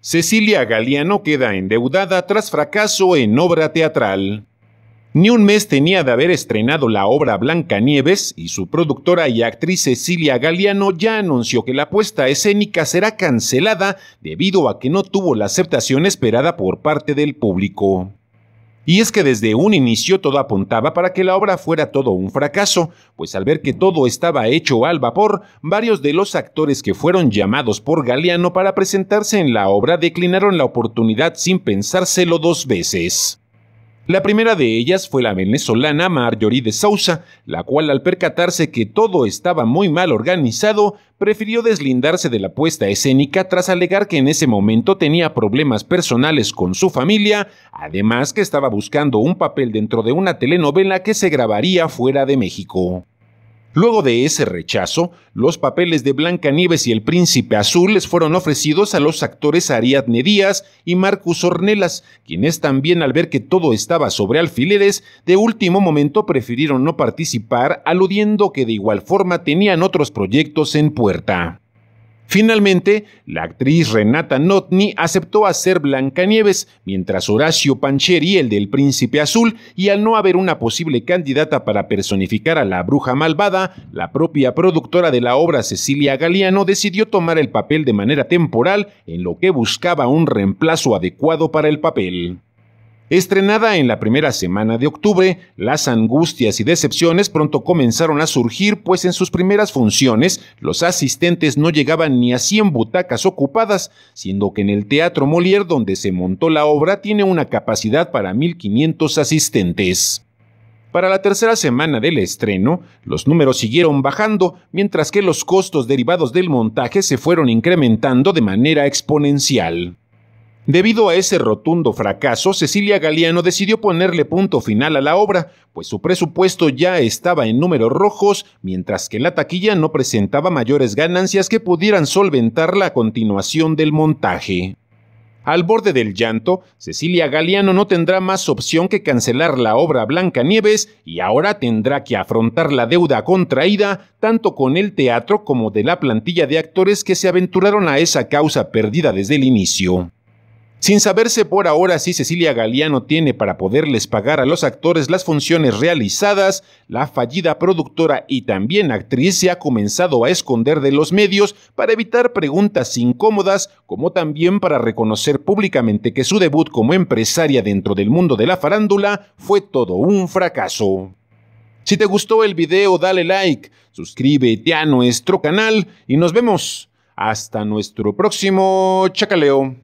Cecilia Galiano queda endeudada tras fracaso en obra teatral. Ni un mes tenía de haber estrenado la obra Blanca Nieves y su productora y actriz Cecilia Galiano ya anunció que la puesta escénica será cancelada debido a que no tuvo la aceptación esperada por parte del público. Y es que desde un inicio todo apuntaba para que la obra fuera todo un fracaso, pues al ver que todo estaba hecho al vapor, varios de los actores que fueron llamados por Galeano para presentarse en la obra declinaron la oportunidad sin pensárselo dos veces. La primera de ellas fue la venezolana Marjorie de Sousa, la cual al percatarse que todo estaba muy mal organizado, prefirió deslindarse de la puesta escénica tras alegar que en ese momento tenía problemas personales con su familia, además que estaba buscando un papel dentro de una telenovela que se grabaría fuera de México. Luego de ese rechazo, los papeles de Blancanieves y el Príncipe Azul les fueron ofrecidos a los actores Ariadne Díaz y Marcus Ornelas, quienes también al ver que todo estaba sobre alfileres, de último momento prefirieron no participar, aludiendo que de igual forma tenían otros proyectos en puerta. Finalmente, la actriz Renata Notni aceptó hacer Blancanieves, mientras Horacio Pancheri, el del Príncipe Azul, y al no haber una posible candidata para personificar a la bruja malvada, la propia productora de la obra Cecilia Galiano decidió tomar el papel de manera temporal en lo que buscaba un reemplazo adecuado para el papel. Estrenada en la primera semana de octubre, las angustias y decepciones pronto comenzaron a surgir, pues en sus primeras funciones los asistentes no llegaban ni a 100 butacas ocupadas, siendo que en el Teatro Molière donde se montó la obra tiene una capacidad para 1.500 asistentes. Para la tercera semana del estreno, los números siguieron bajando, mientras que los costos derivados del montaje se fueron incrementando de manera exponencial. Debido a ese rotundo fracaso, Cecilia Galeano decidió ponerle punto final a la obra, pues su presupuesto ya estaba en números rojos, mientras que la taquilla no presentaba mayores ganancias que pudieran solventar la continuación del montaje. Al borde del llanto, Cecilia Galeano no tendrá más opción que cancelar la obra Blanca Nieves y ahora tendrá que afrontar la deuda contraída tanto con el teatro como de la plantilla de actores que se aventuraron a esa causa perdida desde el inicio. Sin saberse por ahora si Cecilia Galeano tiene para poderles pagar a los actores las funciones realizadas, la fallida productora y también actriz se ha comenzado a esconder de los medios para evitar preguntas incómodas, como también para reconocer públicamente que su debut como empresaria dentro del mundo de la farándula fue todo un fracaso. Si te gustó el video, dale like, suscríbete a nuestro canal y nos vemos. Hasta nuestro próximo chacaleo.